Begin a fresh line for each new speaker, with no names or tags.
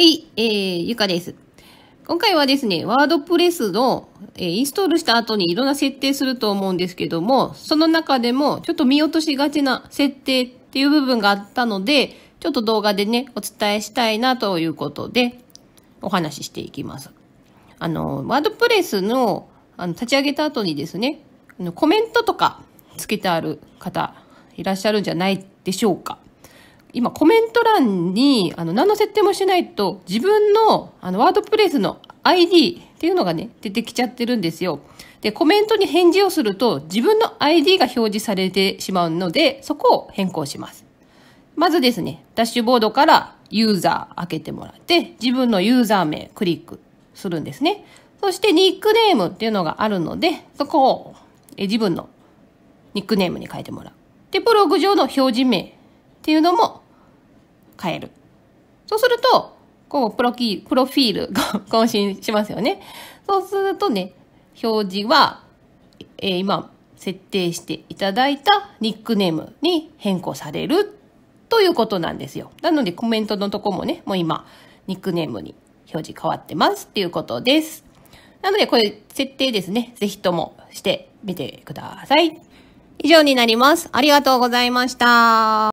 はい、えー、ゆかです。今回はですね、ワードプレスの、えー、インストールした後にいろんな設定すると思うんですけども、その中でもちょっと見落としがちな設定っていう部分があったので、ちょっと動画でね、お伝えしたいなということで、お話ししていきます。あの、ワードプレスのあの立ち上げた後にですね、コメントとかつけてある方いらっしゃるんじゃないでしょうか。今コメント欄に、あの、何の設定もしないと、自分の、あの、ワードプレスの ID っていうのがね、出てきちゃってるんですよ。で、コメントに返事をすると、自分の ID が表示されてしまうので、そこを変更します。まずですね、ダッシュボードからユーザー開けてもらって、自分のユーザー名クリックするんですね。そしてニックネームっていうのがあるので、そこをえ自分のニックネームに変えてもらう。で、ブログ上の表示名っていうのも変える。そうすると、こう、プロキプロフィール 更新しますよね。そうするとね、表示は、えー、今、設定していただいたニックネームに変更されるということなんですよ。なのでコメントのとこもね、もう今、ニックネームに表示変わってますっていうことです。なのでこれ設定ですね、ぜひともしてみてください。以上になります。ありがとうございました。